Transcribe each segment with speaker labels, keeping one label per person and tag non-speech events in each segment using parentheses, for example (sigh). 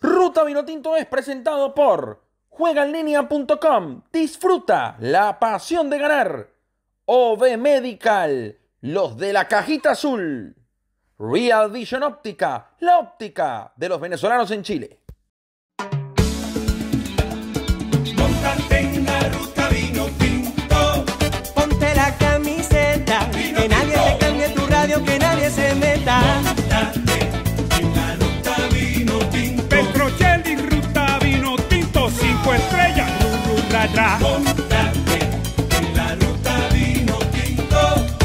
Speaker 1: Ruta Vinotinto es presentado por juegaenlinea.com. Disfruta la pasión de ganar. OV Medical, los de la cajita azul. Real Vision Óptica, la óptica de los venezolanos en Chile. Que nadie se cambie tu radio, que nadie se meta. Montate en la ruta vino tinto. ruta vino tinto, cinco estrellas, en la ruta vino tinto.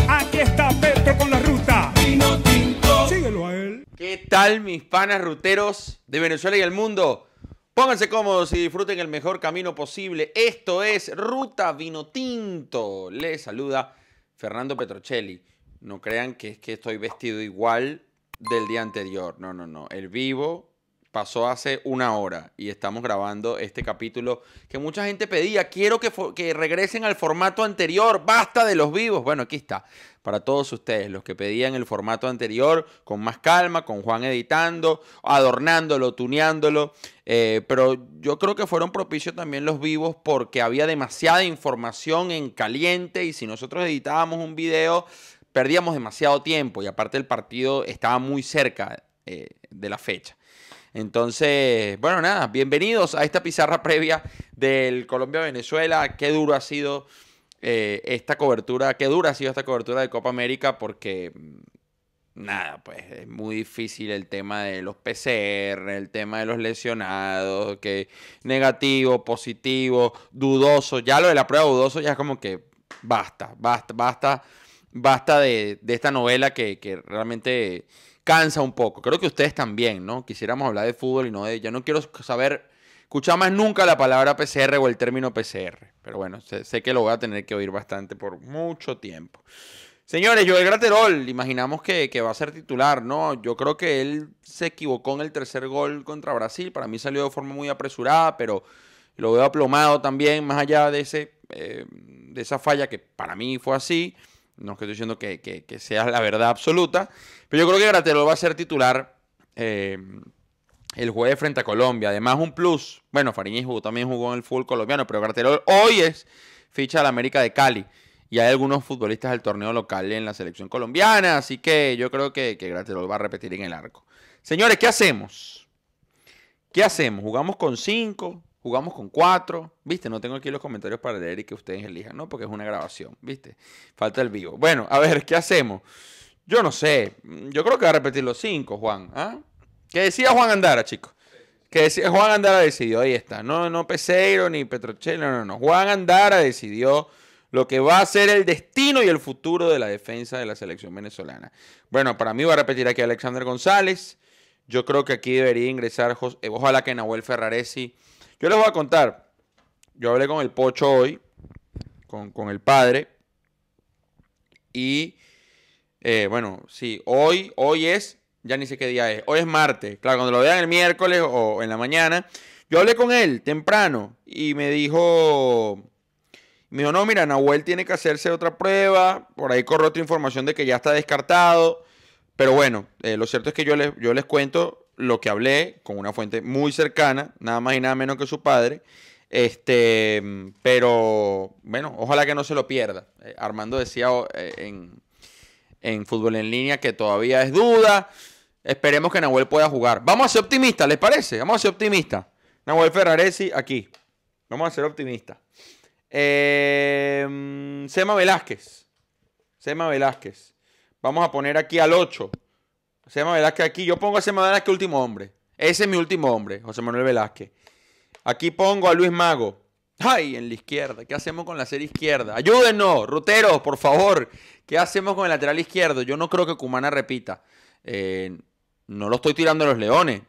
Speaker 1: Aquí está Petro con la ruta. Vino tinto. Síguelo a él. ¿Qué tal mis panas ruteros de Venezuela y el mundo? Pónganse cómodos y disfruten el mejor camino posible. Esto es Ruta Vino Tinto. Les saluda Fernando Petrocelli. No crean que es que estoy vestido igual del día anterior. No, no, no. El vivo pasó hace una hora y estamos grabando este capítulo que mucha gente pedía. Quiero que, regresen al formato anterior, basta de los vivos. Bueno, aquí está, para todos ustedes, los que pedían el formato anterior, con más calma, con Juan editando, adornándolo, tuneándolo. Eh, pero yo creo que fueron propicios también los vivos porque había demasiada información en caliente y si nosotros editábamos un video... Perdíamos demasiado tiempo y aparte el partido estaba muy cerca eh, de la fecha. Entonces, bueno, nada, bienvenidos a esta pizarra previa del Colombia-Venezuela. Qué duro ha sido eh, esta cobertura, qué dura ha sido esta cobertura de Copa América porque mm, nada, pues es muy difícil el tema de los PCR, el tema de los lesionados, que negativo, positivo, dudoso. Ya lo de la prueba dudoso ya es como que basta, basta, basta, basta de, esta novela que realmente cansa un poco. Creo que ustedes también, ¿no? Quisiéramos hablar de fútbol y no de... Ya no quiero saber, escuchar más nunca la palabra PCR o el término PCR. Pero bueno, sé, que lo voy a tener que oír bastante por mucho tiempo. Señores, Joel Graterol, imaginamos que, va a ser titular, ¿no? Yo creo que él se equivocó en el tercer gol contra Brasil. Para mí salió de forma muy apresurada, pero lo veo aplomado también, más allá de, ese, eh, de esa falla que para mí fue así. No estoy diciendo que, sea la verdad absoluta, pero yo creo que Graterol va a ser titular eh, el jueves frente a Colombia. Además, un plus. Bueno, Fariñez jugó, también jugó en el fútbol colombiano, pero Graterol hoy es ficha de la América de Cali. Y hay algunos futbolistas del torneo local en la selección colombiana, así que yo creo que, que Graterol va a repetir en el arco. Señores, ¿qué hacemos? ¿Qué hacemos? ¿Jugamos con cinco jugamos con cuatro, ¿viste? No tengo aquí los comentarios para leer y que ustedes elijan, ¿no? Porque es una grabación, ¿viste? Falta el vivo. Bueno, a ver, ¿qué hacemos? Yo no sé. Yo creo que va a repetir los cinco, Juan. ¿ah? decía Juan Andara, chicos. Que decía, Juan Andara decidió, ahí está. No, no Peseiro ni Petrochel, no, no, no. Juan Andara decidió lo que va a ser el destino y el futuro de la defensa de la selección venezolana. Bueno, para mí va a repetir aquí Alexander González. Yo creo que aquí debería ingresar, eh, ojalá que Nahuel Ferraresi yo les voy a contar. Yo hablé con el Pocho hoy, con, el padre. Y eh, bueno, sí, hoy, hoy es, ya ni sé qué día es, hoy es martes. Claro, cuando lo vean el miércoles o en la mañana. Yo hablé con él temprano y me dijo, me dijo, no, mira, Nahuel tiene que hacerse otra prueba. Por ahí corre otra información de que ya está descartado. Pero bueno, eh, lo cierto es que yo yo les cuento lo que hablé con una fuente muy cercana, nada más y nada menos que su padre. Este, pero bueno, ojalá que no se lo pierda. Eh, Armando decía oh, eh, en, Fútbol en Línea que todavía es duda. Esperemos que Nahuel pueda jugar. Vamos a ser optimistas, ¿les parece? Vamos a ser optimistas. Nahuel Ferraresi aquí. Vamos a ser optimistas. Em, Sema Velázquez. Sema Velázquez. Vamos a poner aquí al 8. José Manuel Velázquez aquí. Yo pongo a José Manuel Velázquez último hombre. Ese es mi último hombre, José Manuel Velázquez. Aquí pongo a Luis Mago. Ay, en la izquierda. ¿Qué hacemos con la serie izquierda? Ayúdenos, Rutero, por favor. ¿Qué hacemos con el lateral izquierdo? Yo no creo que Cumana repita. Eh, no lo estoy tirando a los leones.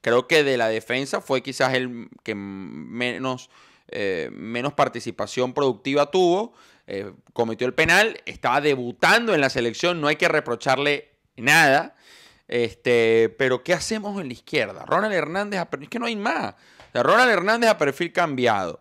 Speaker 1: Creo que de la defensa fue quizás el que menos, eh, menos participación productiva tuvo. Eh, cometió el penal. Estaba debutando en la selección. No hay que reprocharle nada. Este, pero ¿qué hacemos en la izquierda? Ronald Hernández, a, es que no hay más. Ronald Hernández a perfil cambiado.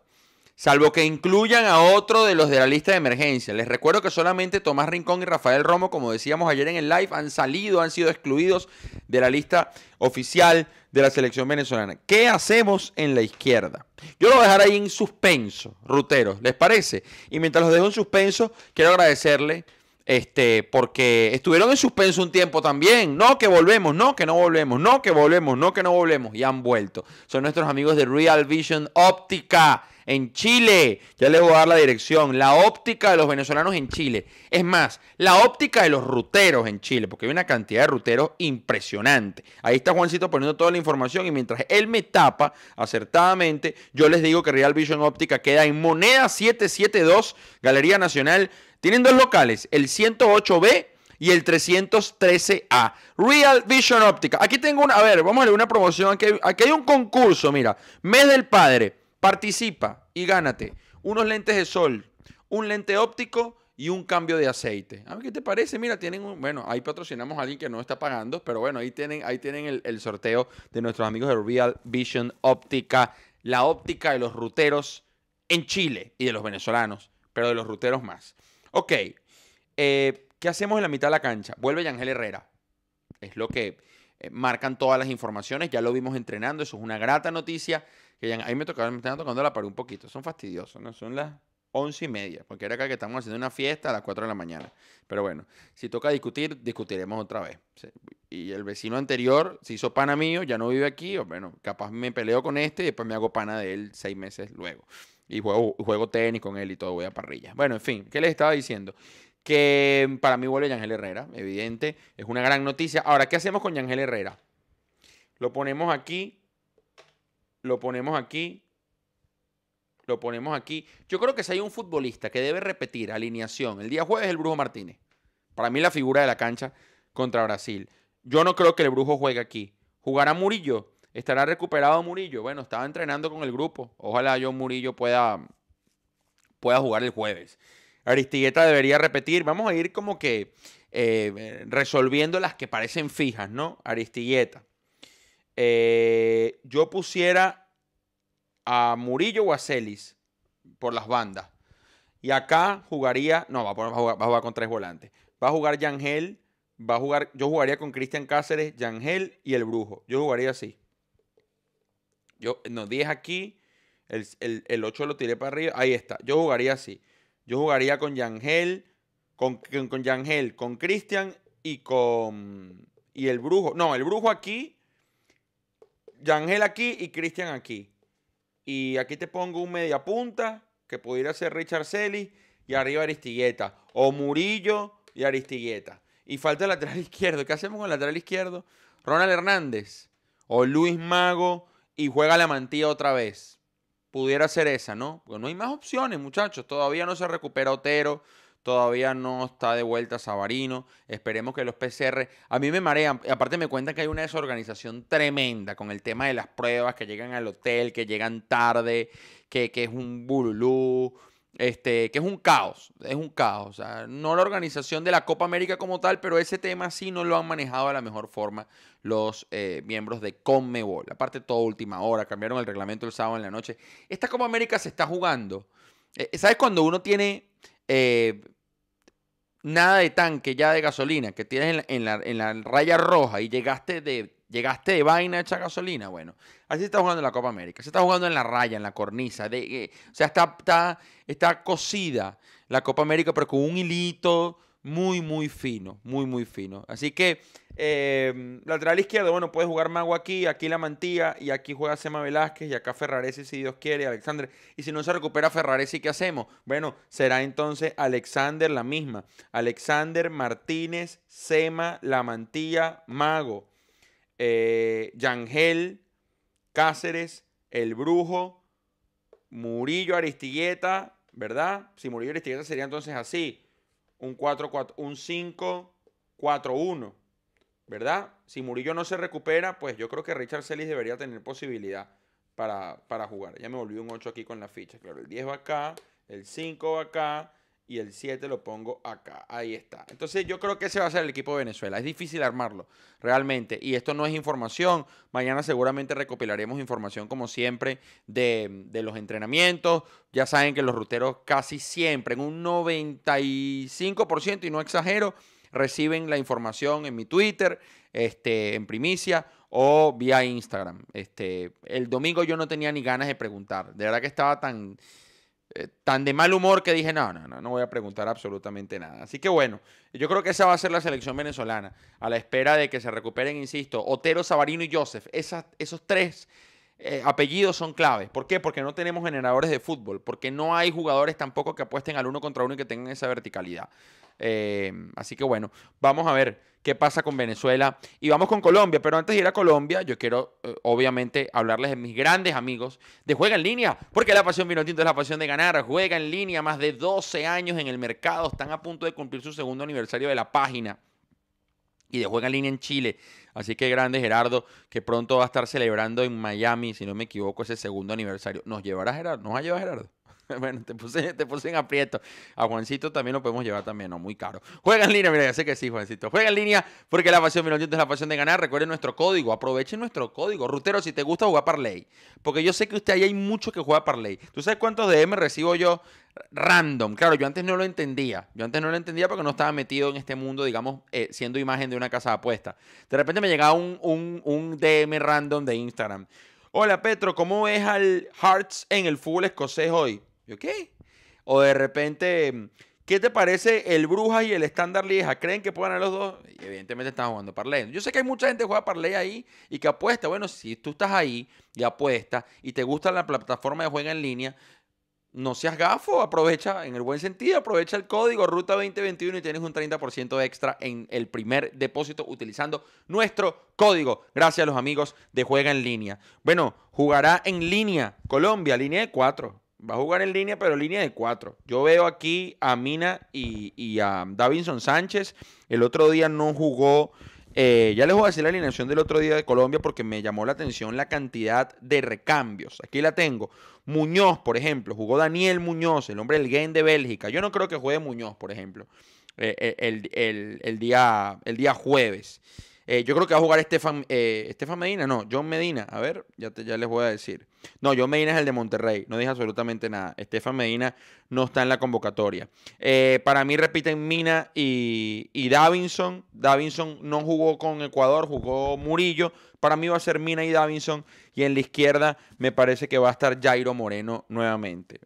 Speaker 1: Salvo que incluyan a otro de los de la lista de emergencia. Les recuerdo que solamente Tomás Rincón y Rafael Romo, como decíamos ayer en el live, han salido, han sido excluidos de la lista oficial de la selección venezolana. ¿Qué hacemos en la izquierda? Yo lo voy a dejar ahí en suspenso, Rutero, ¿les parece? Y mientras los dejo en suspenso, quiero agradecerle este, porque estuvieron en suspenso un tiempo también. No, que volvemos, no, que no volvemos, no, que volvemos, no, que no volvemos. Y han vuelto. Son nuestros amigos de Real Vision Óptica en Chile. Ya les voy a dar la dirección. La óptica de los venezolanos en Chile. Es más, la óptica de los ruteros en Chile, porque hay una cantidad de ruteros impresionante. Ahí está Juancito poniendo toda la información y mientras él me tapa acertadamente, yo les digo que Real Vision Óptica queda en Moneda 772, Galería Nacional. Tienen dos locales, el 108B y el 313A. Real Vision Óptica. Aquí tengo una, a ver, vamos a leer una promoción. Aquí, aquí hay un concurso, mira, mes del padre. Participa y gánate unos lentes de sol, un lente óptico y un cambio de aceite. A ver, ¿qué te parece? Mira, tienen un, bueno, ahí patrocinamos a alguien que no está pagando, pero bueno, ahí tienen, ahí tienen el, sorteo de nuestros amigos de Real Vision Óptica, la óptica de los ruteros en Chile y de los venezolanos, pero de los ruteros más. Ok, eh, ¿qué hacemos en la mitad de la cancha? Vuelve Yangel Herrera. Es lo que eh, marcan todas las informaciones, ya lo vimos entrenando, eso es una grata noticia que ya, ahí me, están tocando la pared un poquito, son fastidiosos, ¿no? Son las once y media, porque era acá que estamos haciendo una fiesta a las 4 de la mañana. Pero bueno, si toca discutir, discutiremos otra vez. Y el vecino anterior se hizo pana mío, ya no vive aquí, o bueno, capaz me peleo con este y después me hago pana de él seis meses luego. Y juego, juego tenis con él y todo, voy a parrilla. Bueno, en fin, ¿qué les estaba diciendo? Que para mí vuelve Yangel Herrera, evidente, es una gran noticia. Ahora, ¿qué hacemos con Yangel Herrera? Lo ponemos aquí lo ponemos aquí, lo ponemos aquí. Yo creo que si hay un futbolista que debe repetir alineación, el día jueves el Brujo Martínez. Para mí la figura de la cancha contra Brasil. Yo no creo que el Brujo juegue aquí. ¿Jugará Murillo? ¿Estará recuperado Murillo? Bueno, estaba entrenando con el grupo. Ojalá yo Murillo pueda, pueda jugar el jueves. Aristigueta debería repetir. Vamos a ir como que eh, resolviendo las que parecen fijas, ¿no? Aristigueta. Eh, yo pusiera a Murillo o a Celis por las bandas. Y acá jugaría, no, va a, jugar, va a jugar, con tres volantes. Va a jugar Yangel, va a jugar, yo jugaría con Cristian Cáceres, Yangel y el Brujo. Yo jugaría así. Yo, no, 10 aquí, el, 8 lo tiré para arriba, ahí está. Yo jugaría así. Yo jugaría con Yangel, con, con, con Yangel, con Cristian y con. Y el brujo. No, el brujo aquí Yangel aquí y Cristian aquí. Y aquí te pongo un media punta que pudiera ser Richard Celis y arriba Aristigueta. O Murillo y Aristigueta. Y falta el lateral (laughs) izquierdo. ¿Qué hacemos con el lateral izquierdo? Ronald Hernández. O Luis Mago y juega la mantilla otra vez. Pudiera ser esa, ¿no? Porque no hay más opciones, muchachos. Todavía no se recupera Otero. Todavía no está de vuelta Sabarino. Esperemos que los PCR. A mí me marean. Aparte, me cuentan que hay una desorganización tremenda con el tema de las pruebas que llegan al hotel, que llegan tarde, que, es un burulú. Este, que es un caos, es un caos. no la organización de la Copa América como tal, pero ese tema sí no lo han manejado de la mejor forma los eh, miembros de Conmebol. Aparte, todo última hora, cambiaron el reglamento el sábado en la noche. Esta Copa América se está jugando. Eh, ¿Sabes cuando uno tiene eh, nada de tanque ya de gasolina que tienes en la, en la, en la raya roja y llegaste de, llegaste de vaina hecha gasolina, bueno, así está jugando en la Copa América, se está jugando en la raya, en la cornisa, de, eh, o sea, está, está, está cocida la Copa América, pero con un hilito muy, muy fino, muy, muy fino. Así que em, lateral izquierdo, bueno, puede jugar Mago aquí, aquí la mantilla, y aquí juega Sema Velázquez, y acá Ferraresi si Dios quiere, Alexander. Y si no se recupera Ferraresi, ¿qué hacemos? Bueno, será entonces Alexander la misma. Alexander, Martínez, Sema, la mantilla, Mago, eh, Yangel, Cáceres, El Brujo, Murillo, Aristilleta, ¿verdad? Si Murillo, Aristilleta sería entonces así un 5, 4, 1, ¿verdad? Si Murillo no se recupera, pues yo creo que Richard Celis debería tener posibilidad para, para jugar. Ya me volví un 8 aquí con la ficha, claro. El 10 va acá, el 5 va acá, y el 7 lo pongo acá. Ahí está. Entonces yo creo que ese va a ser el equipo de Venezuela. Es difícil armarlo, realmente. Y esto no es información. Mañana seguramente recopilaremos información, como siempre, de, los entrenamientos. Ya saben que los ruteros casi siempre, en un 95%, y no exagero, reciben la información en mi Twitter, este, en primicia o vía Instagram. Este, el domingo yo no tenía ni ganas de preguntar. De verdad que estaba tan eh, tan de mal humor que dije, no, no, no, no voy a preguntar absolutamente nada. Así que bueno, yo creo que esa va a ser la selección venezolana, a la espera de que se recuperen, insisto, Otero, Sabarino y Joseph. Esas, esos tres eh, apellidos son claves. ¿Por qué? Porque no tenemos generadores de fútbol, porque no hay jugadores tampoco que apuesten al uno contra uno y que tengan esa verticalidad. Eh, así que bueno, vamos a ver qué pasa con Venezuela y vamos con Colombia. Pero antes de ir a Colombia, yo quiero eh, obviamente hablarles de mis grandes amigos de Juega en Línea, porque la pasión vino es la pasión de ganar. Juega en Línea, más de 12 años en el mercado, están a punto de cumplir su segundo aniversario de la página y de juega en línea en Chile. Así que grande Gerardo, que pronto va a estar celebrando en Miami, si no me equivoco, ese segundo aniversario. ¿Nos llevará Gerardo? ¿Nos va a llevar Gerardo? (laughs) bueno, te puse, en aprieto. A Juancito también lo podemos llevar también, no muy caro. Juega en línea, mira, ya sé que sí, Juancito. Juega en línea porque la pasión, mira, es la pasión de ganar. Recuerden nuestro código, aprovechen nuestro código. Rutero, si te gusta jugar parlay, porque yo sé que usted ahí hay mucho que juega parlay. ¿Tú sabes cuántos DM recibo yo random. Claro, yo antes no lo entendía. Yo antes no lo entendía porque no estaba metido en este mundo, digamos, eh, siendo imagen de una casa de apuestas. De repente me llegaba un, un, un, DM random de Instagram. Hola Petro, ¿cómo es al Hearts en el fútbol escocés hoy? ¿Ok? O de repente, ¿qué te parece el Bruja y el Estándar Lieja? ¿Creen que puedan los dos? evidentemente están jugando parlay. Yo sé que hay mucha gente que juega parlay ahí y que apuesta. Bueno, si tú estás ahí y apuesta y te gusta la plataforma de juega en línea, no seas gafo, aprovecha en el buen sentido, aprovecha el código Ruta 2021 y tienes un 30% extra en el primer depósito utilizando nuestro código. Gracias a los amigos de Juega en Línea. Bueno, jugará en línea Colombia, línea de 4. Va a jugar en línea, pero línea de cuatro. Yo veo aquí a Mina y, y a Davinson Sánchez. El otro día no jugó. Eh, ya les voy a decir la alineación del otro día de Colombia porque me llamó la atención la cantidad de recambios. Aquí la tengo. Muñoz, por ejemplo, jugó Daniel Muñoz, el hombre del game de Bélgica. Yo no creo que juegue Muñoz, por ejemplo, eh, eh, el, día, el día jueves. Eh, yo creo que va a jugar Estefan, eh, Estefan Medina, no, John Medina. A ver, ya, te, ya les voy a decir. No, John Medina es el de Monterrey, no dije absolutamente nada. Estefan Medina no está en la convocatoria. Eh, para mí repiten Mina y, y Davinson. Davinson no jugó con Ecuador, jugó Murillo. Para mí va a ser Mina y Davinson. Y en la izquierda me parece que va a estar Jairo Moreno nuevamente.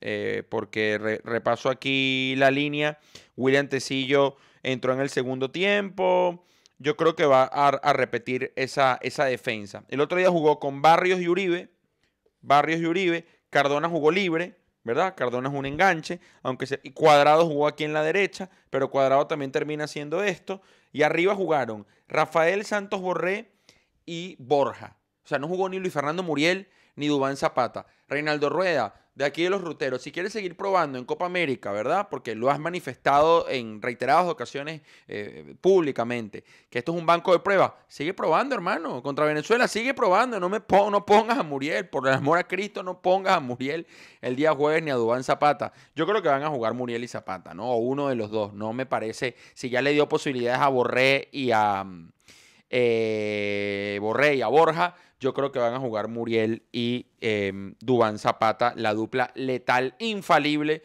Speaker 1: porque repaso aquí la línea. William Tecillo entró en el segundo tiempo yo creo que va a, repetir esa, esa, defensa. El otro día jugó con Barrios y Uribe. Barrios y Uribe. Cardona jugó libre, ¿verdad? Cardona es un enganche, aunque se, y Cuadrado jugó aquí en la derecha, pero Cuadrado también termina haciendo esto. Y arriba jugaron Rafael Santos Borré y Borja. O sea, no jugó ni Luis Fernando Muriel, ni Dubán Zapata. Reinaldo Rueda, de aquí de los ruteros, si quieres seguir probando en Copa América, ¿verdad? Porque lo has manifestado en reiteradas ocasiones eh, públicamente, que esto es un banco de pruebas, sigue probando, hermano, contra Venezuela, sigue probando, no me no pongas a Muriel, por el amor a Cristo, no pongas a Muriel el día jueves ni a Dubán Zapata. Yo creo que van a jugar Muriel y Zapata, ¿no? O uno de los dos, no me parece, si ya le dio posibilidades a Borré y a... Mm, eh, y a Borja. Yo creo que van a jugar Muriel y em, Dubán Zapata, la dupla letal infalible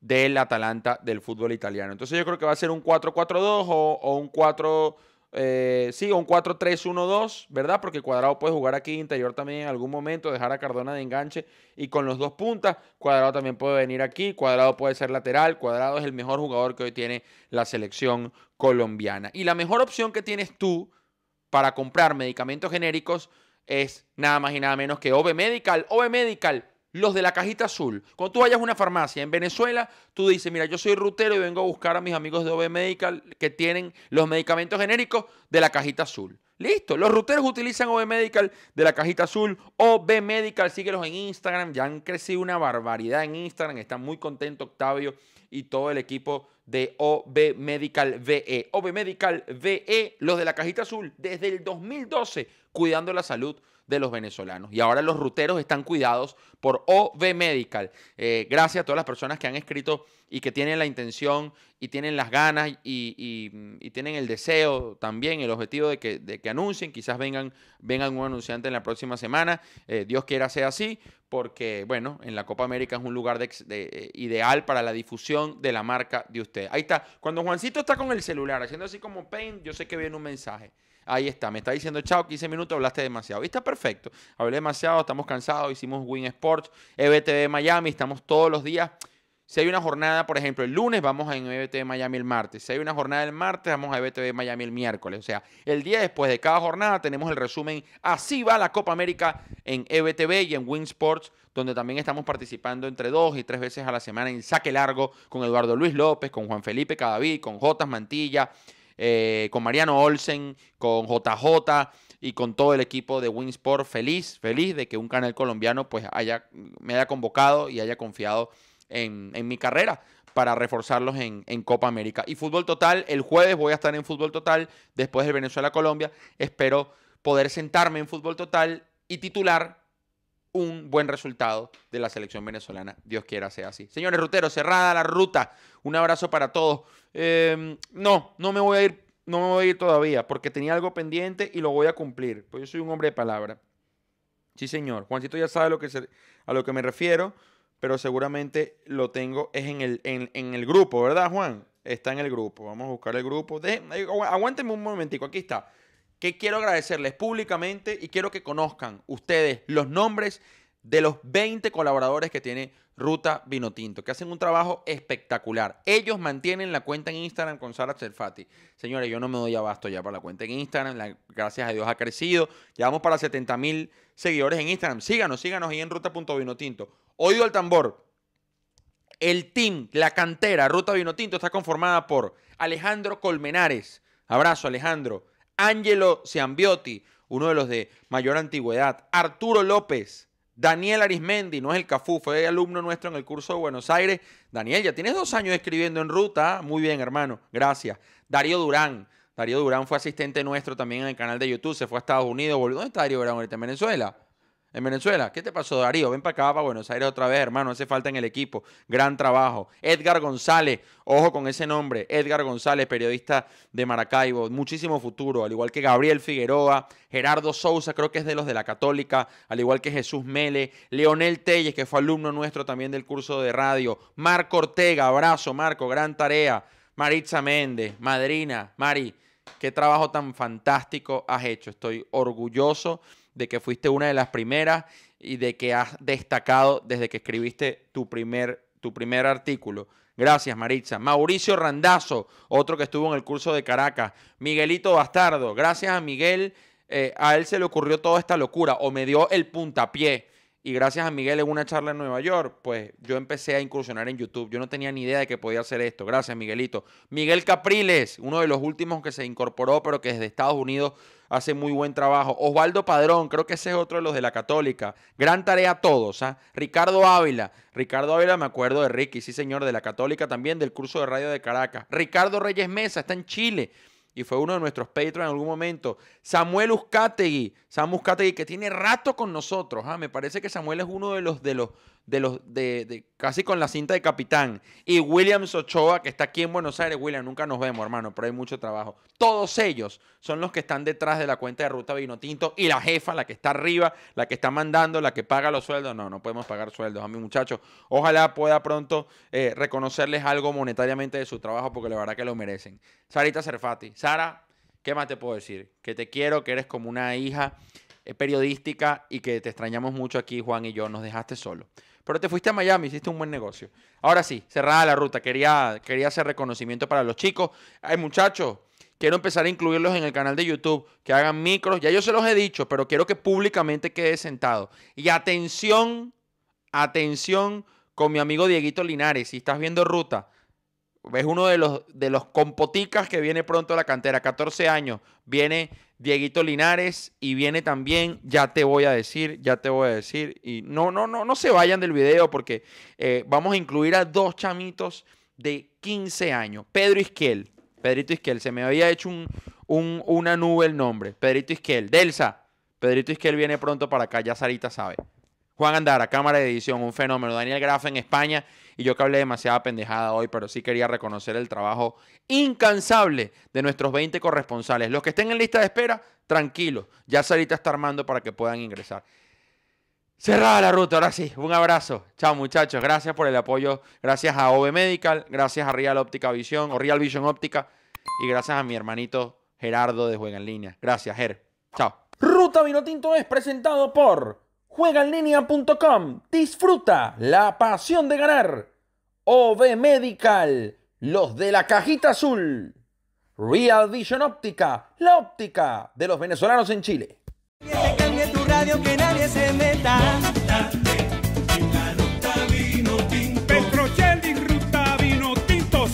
Speaker 1: del Atalanta del fútbol italiano. Entonces yo creo que va a ser un 4-4-2 o, un 4... Eh, sí, un 4-3-1-2, ¿verdad? Porque Cuadrado puede jugar aquí interior también en algún momento, dejar a Cardona de enganche y con los dos puntas, Cuadrado también puede venir aquí, Cuadrado puede ser lateral, Cuadrado es el mejor jugador que hoy tiene la selección colombiana. Y la mejor opción que tienes tú para comprar medicamentos genéricos es nada más y nada menos que OB Medical. OB Medical, los de la cajita azul. Cuando tú vayas a una farmacia en Venezuela, tú dices, mira, yo soy rutero y vengo a buscar a mis amigos de OB Medical que tienen los medicamentos genéricos de la cajita azul. Listo, los ruteros utilizan OB Medical de la cajita azul. OB Medical, síguelos en Instagram. Ya han crecido una barbaridad en Instagram. Están muy contentos, Octavio y todo el equipo de OB Medical VE. OB Medical VE, los de la cajita azul, desde el 2012, cuidando la salud de los venezolanos. Y ahora los ruteros están cuidados por OV Medical. Eh, gracias a todas las personas que han escrito y que tienen la intención y tienen las ganas y, tienen el deseo también, el objetivo de que, que, anuncien. Quizás vengan, vengan un anunciante en la próxima semana. Eh, Dios quiera sea así, porque bueno, en la Copa América es un lugar eh, ideal para la difusión de la marca de usted. Ahí está. Cuando Juancito está con el celular haciendo así como paint, yo sé que viene un mensaje. Ahí está, me está diciendo, chao, 15 minutos, hablaste demasiado. Y está perfecto, hablé demasiado, estamos cansados, hicimos Win Sports, EBTV Miami, estamos todos los días. Si hay una jornada, por ejemplo, el lunes vamos a EBTV Miami el martes. Si hay una jornada el martes, vamos a EBTV Miami el miércoles. O sea, el día después de cada jornada tenemos el resumen. Así va la Copa América en EBTV y en Win Sports, donde también estamos participando entre dos y tres veces a la semana en saque largo con Eduardo Luis López, con Juan Felipe Cadaví, con Jotas Mantilla, eh, con Mariano Olsen, con JJ y con todo el equipo de Winsport. Feliz, feliz de que un canal colombiano pues haya, me haya convocado y haya confiado en, mi carrera para reforzarlos en, en, Copa América. Y Fútbol Total, el jueves voy a estar en Fútbol Total después del Venezuela-Colombia. Espero poder sentarme en Fútbol Total y titular un buen resultado de la selección venezolana. Dios quiera sea así. Señores Rutero, cerrada la ruta. Un abrazo para todos. Em, no, no me voy a ir, no me voy a ir todavía, porque tenía algo pendiente y lo voy a cumplir. Pues yo soy un hombre de palabra. Sí, señor. Juancito ya sabe lo que se, a lo que me refiero, pero seguramente lo tengo. Es en el, en, el grupo, ¿verdad, Juan? Está en el grupo. Vamos a buscar el grupo. aguántenme un momentico. Aquí está que quiero agradecerles públicamente y quiero que conozcan ustedes los nombres de los 20 colaboradores que tiene Ruta Vinotinto, que hacen un trabajo espectacular. Ellos mantienen la cuenta en Instagram con Sara Cerfati. Señores, yo no me doy abasto ya para la cuenta en Instagram. gracias a Dios ha crecido. Llevamos para 70 mil seguidores en Instagram. Síganos, síganos ahí en ruta.vinotinto. Oído al tambor. El team, la cantera Ruta Vinotinto está conformada por Alejandro Colmenares. Abrazo, Alejandro. Angelo Ciambiotti, uno de los de mayor antigüedad, Arturo López, Daniel Arismendi, no es el Cafú, fue alumno nuestro en el curso de Buenos Aires. Daniel, ya tienes dos años escribiendo en ruta, ah, muy bien hermano, gracias. Darío Durán, Darío Durán fue asistente nuestro también en el canal de YouTube, se fue a Estados Unidos, ¿Dónde está Darío Durán ahorita en Venezuela? en Venezuela. ¿Qué te pasó, Darío? Ven para acá, para Buenos Aires otra vez, hermano. Hace falta en el equipo. Gran trabajo. Edgar González, ojo con ese nombre. Edgar González, periodista de Maracaibo. Muchísimo futuro, al igual que Gabriel Figueroa, Gerardo Sousa, creo que es de los de la Católica, al igual que Jesús Mele, Leonel Telles, que fue alumno nuestro también del curso de radio. Marco Ortega, abrazo, Marco, gran tarea. Maritza Méndez, madrina, Mari. Qué trabajo tan fantástico has hecho. Estoy orgulloso de que fuiste una de las primeras y de que has destacado desde que escribiste tu primer, tu primer artículo. Gracias, Maritza. Mauricio Randazo, otro que estuvo en el curso de Caracas. Miguelito Bastardo, gracias a Miguel. Eh, a él se le ocurrió toda esta locura o me dio el puntapié y gracias a Miguel en una charla en Nueva York, pues yo empecé a incursionar en YouTube. Yo no tenía ni idea de que podía hacer esto. Gracias, Miguelito. Miguel Capriles, uno de los últimos que se incorporó, pero que desde Estados Unidos hace muy buen trabajo. Osvaldo Padrón, creo que ese es otro de los de la Católica. Gran tarea a todos. ah Ricardo Ávila, Ricardo Ávila, me acuerdo de Ricky, sí señor, de la Católica también, del curso de radio de Caracas. Ricardo Reyes Mesa, está en Chile y fue uno de nuestros patrons en algún momento. Samuel Uzcategui, Samuel Uzcategui, que tiene rato con nosotros. ¿ah? Me parece que Samuel es uno de los, de los, de los de, de, casi con la cinta de capitán y Williams Ochoa que está aquí en Buenos Aires William nunca nos vemos hermano pero hay mucho trabajo todos ellos son los que están detrás de la cuenta de ruta Vinotinto y la jefa la que está arriba la que está mandando la que paga los sueldos no no podemos pagar sueldos a mi muchacho. ojalá pueda pronto eh, reconocerles algo monetariamente de su trabajo porque la verdad que lo merecen Sarita Cerfati Sara qué más te puedo decir que te quiero que eres como una hija eh, periodística y que te extrañamos mucho aquí Juan y yo nos dejaste solo pero te fuiste a Miami, hiciste un buen negocio. Ahora sí, cerrada la ruta. Quería, quería hacer reconocimiento para los chicos. Ay, muchachos, quiero empezar a incluirlos en el canal de YouTube, que hagan micros. Ya yo se los he dicho, pero quiero que públicamente quede sentado. Y atención, atención con mi amigo Dieguito Linares. Si estás viendo ruta, es uno de los, de los compoticas que viene pronto a la cantera, 14 años. Viene Dieguito Linares y viene también, ya te voy a decir, ya te voy a decir, y no, no, no, no se vayan del video porque eh, vamos a incluir a dos chamitos de 15 años, Pedro Isquiel, Pedrito Isquiel, se me había hecho un, una nube el nombre, Pedrito Isquiel, Delsa, Pedrito Isquiel viene pronto para acá, ya Sarita sabe. Juan Andara, cámara de edición, un fenómeno. Daniel Graf en España. Y yo que hablé demasiada pendejada hoy, pero sí quería reconocer el trabajo incansable de nuestros 20 corresponsales. Los que estén en lista de espera, tranquilos. Ya Sarita está armando para que puedan ingresar.
Speaker 2: Cerrada la ruta,
Speaker 1: ahora sí. Un abrazo. Chao, muchachos. Gracias por el apoyo. Gracias a OV Medical, gracias a Real Óptica Visión o Real Vision Óptica. Y gracias a mi hermanito Gerardo de Juega en Línea. Gracias, Ger. Chao. Ruta Vinotinto es presentado por. Juegaenlinea.com. Disfruta la pasión de ganar. OV Medical, los de la cajita azul. Real Vision Óptica, la óptica de los venezolanos en Chile. se vino tinto.